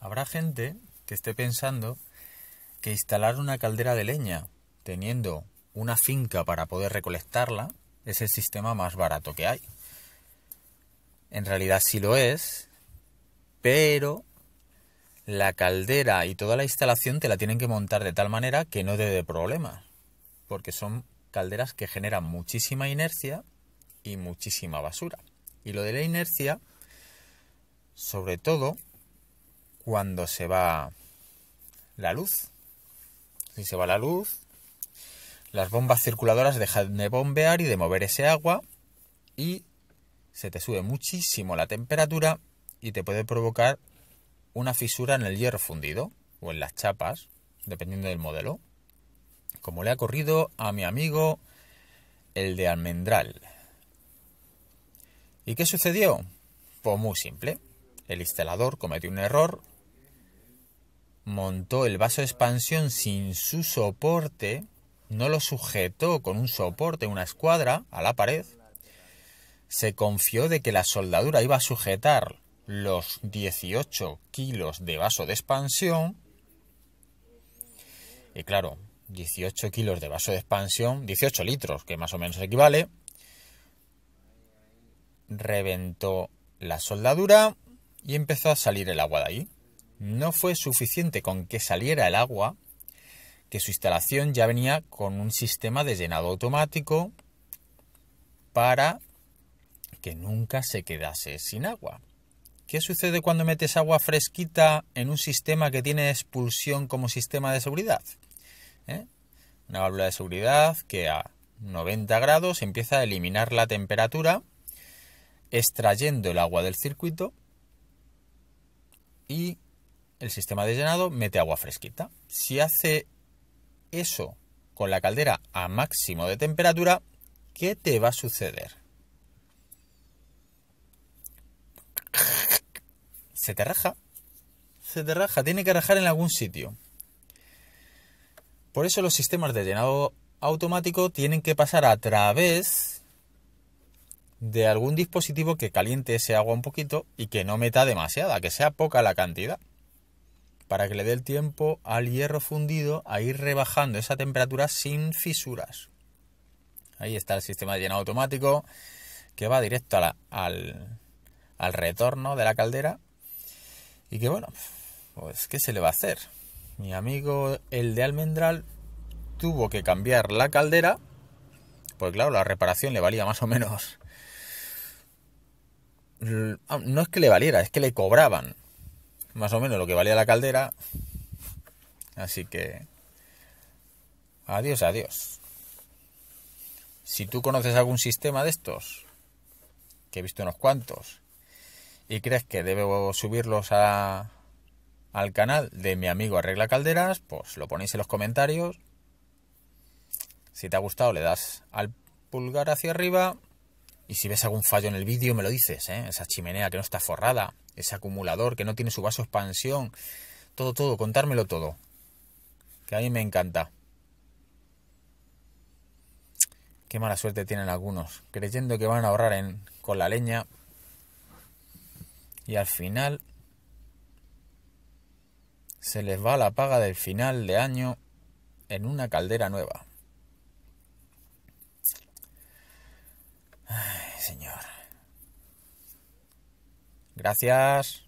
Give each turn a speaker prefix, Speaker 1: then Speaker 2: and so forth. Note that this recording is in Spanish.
Speaker 1: Habrá gente que esté pensando que instalar una caldera de leña teniendo una finca para poder recolectarla es el sistema más barato que hay. En realidad sí lo es, pero la caldera y toda la instalación te la tienen que montar de tal manera que no te dé problemas, porque son calderas que generan muchísima inercia y muchísima basura. Y lo de la inercia, sobre todo, cuando se va la luz. Si se va la luz, las bombas circuladoras dejan de bombear y de mover ese agua y se te sube muchísimo la temperatura y te puede provocar una fisura en el hierro fundido o en las chapas, dependiendo del modelo, como le ha corrido a mi amigo el de almendral. ¿Y qué sucedió? Pues muy simple. El instalador cometió un error montó el vaso de expansión sin su soporte, no lo sujetó con un soporte, una escuadra, a la pared, se confió de que la soldadura iba a sujetar los 18 kilos de vaso de expansión. Y claro, 18 kilos de vaso de expansión, 18 litros, que más o menos equivale. Reventó la soldadura y empezó a salir el agua de ahí. No fue suficiente con que saliera el agua, que su instalación ya venía con un sistema de llenado automático para que nunca se quedase sin agua. ¿Qué sucede cuando metes agua fresquita en un sistema que tiene expulsión como sistema de seguridad? ¿Eh? Una válvula de seguridad que a 90 grados empieza a eliminar la temperatura, extrayendo el agua del circuito y el sistema de llenado mete agua fresquita. Si hace eso con la caldera a máximo de temperatura, ¿qué te va a suceder? Se te raja. Se te raja, tiene que rajar en algún sitio. Por eso los sistemas de llenado automático tienen que pasar a través de algún dispositivo que caliente ese agua un poquito y que no meta demasiada, que sea poca la cantidad para que le dé el tiempo al hierro fundido a ir rebajando esa temperatura sin fisuras. Ahí está el sistema de llenado automático que va directo al, al retorno de la caldera y que bueno, pues ¿qué se le va a hacer? Mi amigo el de almendral tuvo que cambiar la caldera, pues claro, la reparación le valía más o menos ah, no es que le valiera, es que le cobraban más o menos lo que valía la caldera. Así que... Adiós, adiós. Si tú conoces algún sistema de estos, que he visto unos cuantos, y crees que debo subirlos a, al canal de mi amigo Arregla Calderas, pues lo ponéis en los comentarios. Si te ha gustado, le das al pulgar hacia arriba. Y si ves algún fallo en el vídeo, me lo dices, ¿eh? Esa chimenea que no está forrada, ese acumulador que no tiene su vaso expansión, todo, todo, contármelo todo, que a mí me encanta. Qué mala suerte tienen algunos, creyendo que van a ahorrar en, con la leña y al final se les va la paga del final de año en una caldera nueva. Ay, señor. Gracias.